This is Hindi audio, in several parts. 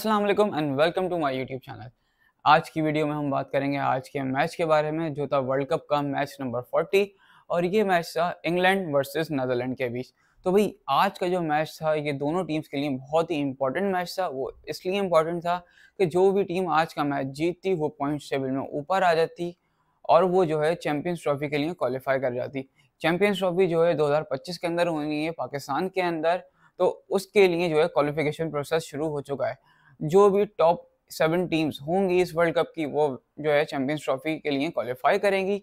Aslam and welcome to my YouTube channel आज की वीडियो में हम बात करेंगे आज के मैच के बारे में जो था वर्ल्ड कप का मैच नंबर 40 और ये मैच था इंग्लैंड वर्सेस नदरलैंड के बीच तो भाई आज का जो मैच था ये दोनों टीम्स के लिए बहुत ही इंपॉर्टेंट मैच था वो इसलिए इम्पॉर्टेंट था कि जो भी टीम आज का मैच जीतती वो पॉइंट्स टेबल में ऊपर आ जाती और वो जो है चैम्पियंस ट्रॉफी के लिए क्वालिफाई कर जाती चैम्पियंस ट्रॉफी जो है दो के अंदर होनी है पाकिस्तान के अंदर तो उसके लिए जो है क्वालिफिकेशन प्रोसेस शुरू हो चुका है जो भी टॉप सेवन टीम्स होंगी इस वर्ल्ड कप की वो जो है चैंपियंस ट्रॉफी के लिए क्वालिफाई करेंगी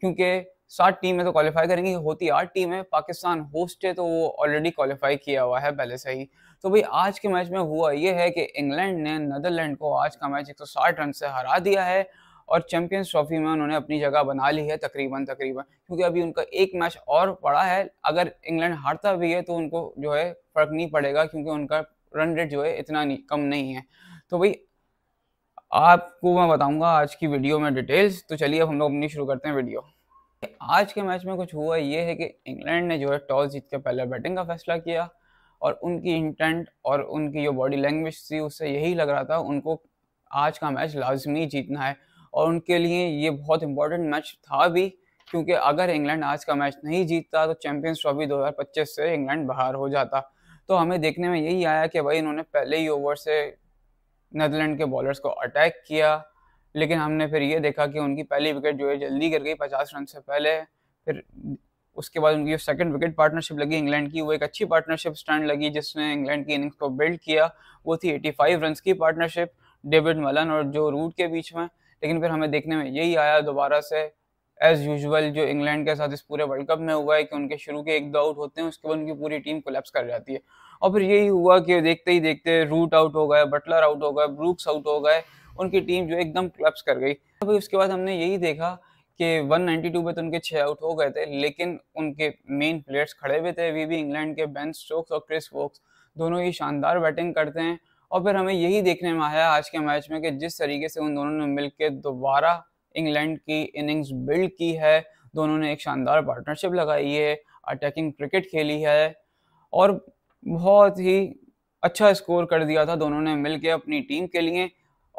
क्योंकि सात टीमें तो क्वालिफाई करेंगी होती आठ टीम है पाकिस्तान होस्ट है तो वो ऑलरेडी क्वालिफाई किया हुआ है पहले से ही तो भाई आज के मैच में हुआ ये है कि इंग्लैंड ने नदरलैंड को आज का मैच 160 रन से हरा दिया है और चैंपियंस ट्रॉफी में उन्होंने अपनी जगह बना ली है तकरीबन तकरीबन क्योंकि अभी उनका एक मैच और पड़ा है अगर इंग्लैंड हारता भी है तो उनको जो है फर्क नहीं पड़ेगा क्योंकि उनका रन रेट जो है इतना नहीं, कम नहीं है तो भाई आपको मैं बताऊंगा आज की वीडियो में डिटेल्स तो चलिए अब हम लोग अपनी शुरू करते हैं वीडियो आज के मैच में कुछ हुआ ये है कि इंग्लैंड ने जो है टॉस जीत के पहले बैटिंग का फैसला किया और उनकी इंटेंट और उनकी जो बॉडी लैंग्वेज थी उससे यही लग रहा था उनको आज का मैच लाजमी जीतना है और उनके लिए ये बहुत इंपॉर्टेंट मैच था भी क्योंकि अगर इंग्लैंड आज का मैच नहीं जीतता तो चैंपियंस ट्रॉफी 2025 से इंग्लैंड बाहर हो जाता तो हमें देखने में यही आया कि भाई इन्होंने पहले ही ओवर से नदरलैंड के बॉलर्स को अटैक किया लेकिन हमने फिर ये देखा कि उनकी पहली विकेट जो है जल्दी कर गई पचास रन से पहले फिर उसके बाद उनकी जो सेकंड विकेट पार्टनरशिप लगी इंग्लैंड की वो एक अच्छी पार्टनरशिप स्टैंड लगी जिसने इंग्लैंड की इनिंग्स को बिल्ड किया वो थी 85 रन की पार्टनरशिप डेविड मलन और जो रूट के बीच में लेकिन फिर हमें देखने में यही आया दोबारा से एज यूजल जो इंग्लैंड के साथ इस पूरे वर्ल्ड कप में हुआ है कि उनके शुरू के एक दो आउट होते हैं उसके बाद उनकी पूरी टीम कोलेप्स कर जाती है और फिर यही हुआ कि देखते ही देखते रूट आउट हो गए बटलर आउट हो गए ब्रूक्स आउट हो गए उनकी टीम जो एकदम क्लब्स कर गई अभी उसके बाद हमने यही देखा कि 192 पे तो उनके छः आउट हो गए थे लेकिन उनके मेन प्लेयर्स खड़े हुए थे अभी भी इंग्लैंड के बेन स्टोक्स और क्रिस वोक्स दोनों ही शानदार बैटिंग करते हैं और फिर हमें यही देखने में आया आज के मैच में कि जिस तरीके से उन दोनों ने मिलकर दोबारा इंग्लैंड की इनिंग्स बिल्ड की है दोनों ने एक शानदार पार्टनरशिप लगाई है अटैकिंग क्रिकेट खेली है और बहुत ही अच्छा स्कोर कर दिया था दोनों ने मिलकर अपनी टीम के लिए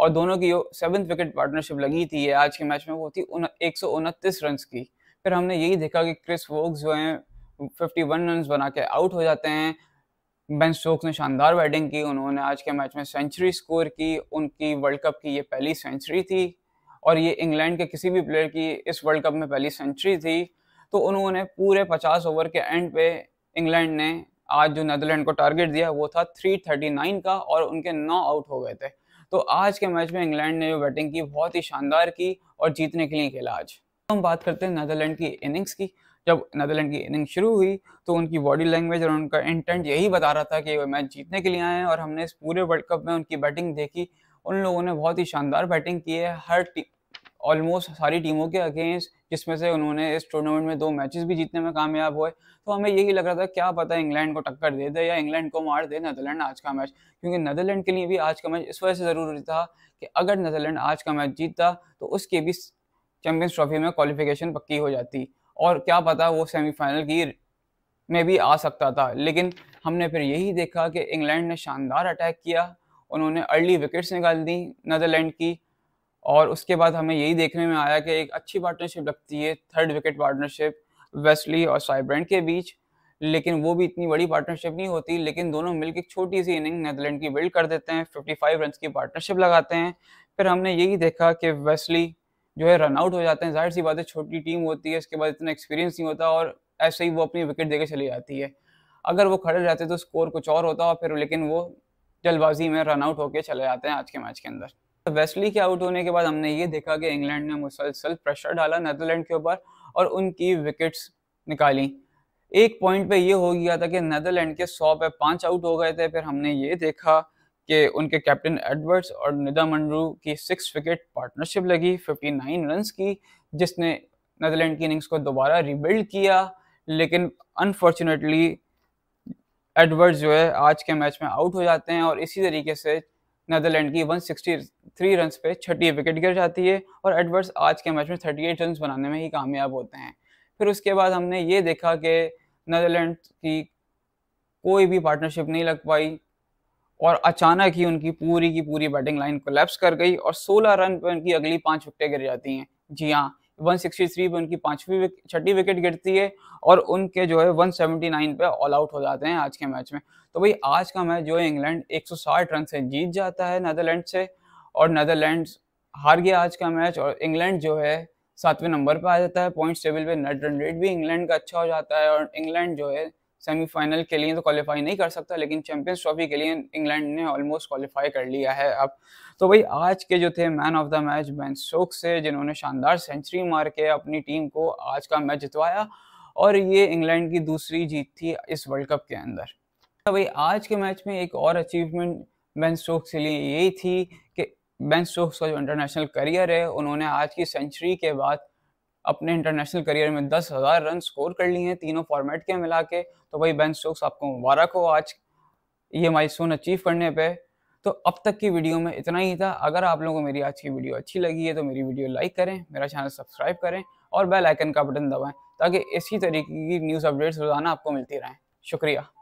और दोनों की जो सेवन्थ विकेट पार्टनरशिप लगी थी ये आज के मैच में वो थी एक सौ उनतीस रन की फिर हमने यही देखा कि क्रिस वोक्स जो हैं 51 रन बना के आउट हो जाते हैं बेन स्टोक्स ने शानदार बैटिंग की उन्होंने आज के मैच में सेंचुरी स्कोर की उनकी वर्ल्ड कप की ये पहली सेंचुरी थी और ये इंग्लैंड के किसी भी प्लेयर की इस वर्ल्ड कप में पहली सेंचुरी थी तो उन्होंने पूरे पचास ओवर के एंड पे इंग्लैंड ने आज जो नदरलैंड को टारगेट दिया वो था 339 का और उनके नौ आउट हो गए थे तो आज के मैच में इंग्लैंड ने जो बैटिंग की बहुत ही शानदार की और जीतने के लिए खेला आज तो हम बात करते हैं नदरलैंड की इनिंग्स की जब नदरलैंड की इनिंग शुरू हुई तो उनकी बॉडी लैंग्वेज और उनका इंटेंट यही बता रहा था कि वो मैच जीतने के लिए आए हैं और हमने इस पूरे वर्ल्ड कप में उनकी बैटिंग देखी उन लोगों ने बहुत ही शानदार बैटिंग की है हर टीम ऑलमोस्ट सारी टीमों के अगेंस्ट जिसमें से उन्होंने इस टूर्नामेंट में दो मैचेस भी जीतने में कामयाब हुए तो हमें यही लग रहा था क्या पता इंग्लैंड को टक्कर दे दे या इंग्लैंड को मार दे नदरलैंड आज का मैच क्योंकि नदरलैंड के लिए भी आज का मैच इस वजह से ज़रूरी था कि अगर नदरलैंड आज का मैच जीतता तो उसके भी चैम्पियंस ट्रॉफी में क्वालिफिकेशन पक्की हो जाती और क्या पता वो सेमीफाइनल की में भी आ सकता था लेकिन हमने फिर यही देखा कि इंग्लैंड ने शानदार अटैक किया उन्होंने अर्ली विकेट्स निकाल दी नदरलैंड की और उसके बाद हमें यही देखने में आया कि एक अच्छी पार्टनरशिप लगती है थर्ड विकेट पार्टनरशिप वेस्टली और साइब्रेंड के बीच लेकिन वो भी इतनी बड़ी पार्टनरशिप नहीं होती लेकिन दोनों मिलकर एक छोटी सी इनिंग नेदरलैंड की बिल्ड कर देते हैं 55 रन की पार्टनरशिप लगाते हैं फिर हमने यही देखा कि वेस्टली जो है रन आउट हो जाते हैं जाहिर सी बात है छोटी टीम होती है उसके बाद इतना एक्सपीरियंस नहीं होता और ऐसे ही वो अपनी विकेट देकर चली जाती है अगर वो खड़े रहते तो स्कोर कुछ और होता और फिर लेकिन वो जल्दबाजी में रन आउट होकर चले जाते हैं आज के मैच के अंदर तो वेस्टली के आउट होने के बाद हमने ये देखा कि इंग्लैंड ने मुसलसल प्रेशर डाला नदरलैंड के ऊपर और उनकी विकेट्स निकाली एक पॉइंट पे ये हो गया था कि नदरलैंड के सौ पे पांच आउट हो गए थे फिर हमने ये देखा कि उनके कैप्टन एडवर्ड्स और निदा मंडरू की सिक्स विकेट पार्टनरशिप लगी 59 रन की जिसने नदरलैंड की इनिंग्स को दोबारा रिबिल्ड किया लेकिन अनफॉर्चुनेटली एडवर्ड्स जो है आज के मैच में आउट हो जाते हैं और इसी तरीके से नदरलैंड की 163 रन पे छठी विकेट गिर जाती है और एडवर्ड्स आज के मैच में 38 रन बनाने में ही कामयाब होते हैं फिर उसके बाद हमने ये देखा कि नदरलैंड की कोई भी पार्टनरशिप नहीं लग पाई और अचानक ही उनकी पूरी की पूरी बैटिंग लाइन कोलेप्स कर गई और 16 रन पर उनकी अगली पाँच विकटें गिर जाती हैं जी हाँ थ्री पे उनकी पांचवी छठी विकेट गिरती है और उनके जो है 179 पे ऑल आउट हो जाते हैं आज के मैच में तो भाई आज का मैच जो है इंग्लैंड 160 रन से जीत जाता है नदरलैंड से और नदरलैंड हार गया आज का मैच और इंग्लैंड जो है सातवें नंबर पर आ जाता है पॉइंट्स टेबल पे नेट रन रेट भी इंग्लैंड का अच्छा हो जाता है और इंग्लैंड जो है सेमीफाइनल के लिए तो क्वालिफाई नहीं कर सकता लेकिन चैंपियंस ट्रॉफी के लिए इंग्लैंड ने ऑलमोस्ट क्वालिफाई कर लिया है अब तो भाई आज के जो थे man of the match Ben Stokes है जिन्होंने शानदार सेंचुरी मार के अपनी टीम को आज का मैच जितवाया और ये इंग्लैंड की दूसरी जीत थी इस वर्ल्ड कप के अंदर तो भाई आज के मैच में एक और अचीवमेंट बैन स्टोक्स के लिए यही थी कि बैन स्टोक्स का जो इंटरनेशनल करियर है उन्होंने आज की सेंचुरी के बाद अपने इंटरनेशनल करियर में दस हज़ार रन स्कोर कर लिए हैं तीनों फॉर्मेट के मिला के तो भाई बेन स्टोक्स आपको मुबारक हो आज ये सोन अचीव करने पे तो अब तक की वीडियो में इतना ही था अगर आप लोगों को मेरी आज की वीडियो अच्छी लगी है तो मेरी वीडियो लाइक करें मेरा चैनल सब्सक्राइब करें और बेल आइकन का बटन दबाएं ताकि इसी तरीके की न्यूज़ अपडेट्स रोज़ाना आपको मिलती रहें शुक्रिया